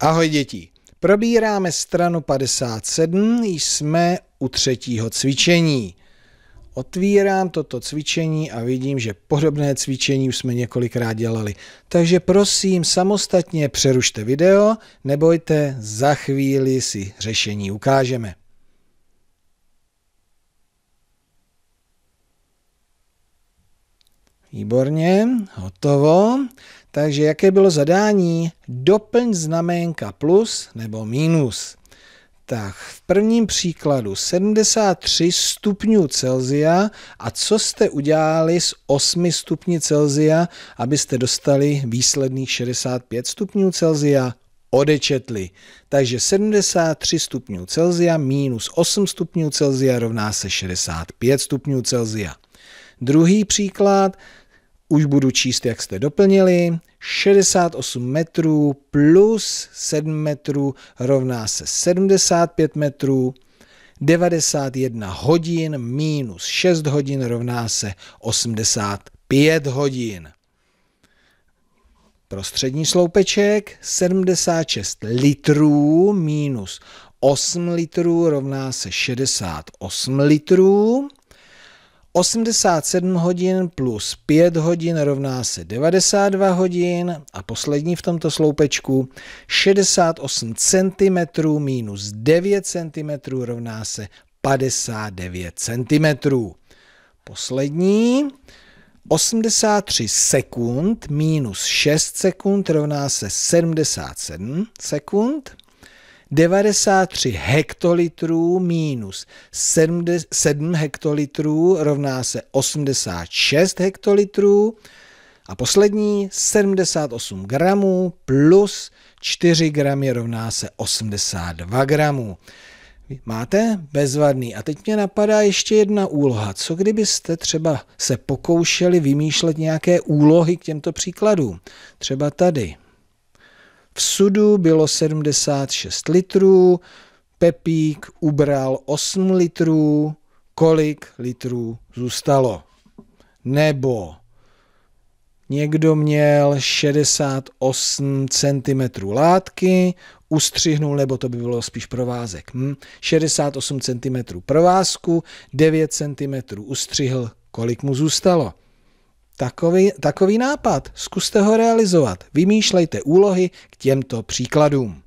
Ahoj děti, probíráme stranu 57, jsme u třetího cvičení. Otvírám toto cvičení a vidím, že podobné cvičení už jsme několikrát dělali. Takže prosím, samostatně přerušte video, nebojte, za chvíli si řešení ukážeme. Výborně, hotovo. Takže jaké bylo zadání? Doplň znaménka plus nebo minus. Tak v prvním příkladu 73 stupňů Celzia a co jste udělali s 8 stupni Celzia, abyste dostali výsledných 65 stupňů Celzia? odečetli. Takže 73 stupňů Celzia minus 8 stupňů Celzia rovná se 65 stupňů Celzia. Druhý příklad, už budu číst, jak jste doplnili. 68 metrů plus 7 metrů rovná se 75 metrů. 91 hodin minus 6 hodin rovná se 85 hodin. Prostřední sloupeček 76 litrů minus 8 litrů rovná se 68 litrů. 87 hodin plus 5 hodin rovná se 92 hodin a poslední v tomto sloupečku 68 cm minus 9 cm rovná se 59 cm. Poslední 83 sekund minus 6 sekund rovná se 77 sekund. 93 hektolitrů minus 7 hektolitrů rovná se 86 hektolitrů. A poslední 78 gramů plus 4 gramy rovná se 82 gramů. Máte? Bezvadný. A teď mě napadá ještě jedna úloha. Co kdybyste třeba se pokoušeli vymýšlet nějaké úlohy k těmto příkladům? Třeba tady. V sudu bylo 76 litrů, Pepík ubral 8 litrů, kolik litrů zůstalo. Nebo někdo měl 68 cm látky, ustřihnul, nebo to by bylo spíš provázek, hm? 68 cm provázku, 9 cm ustřihl, kolik mu zůstalo takový, takový nápad. Zkuste ho realizovat. Vymýšlejte úlohy k těmto příkladům.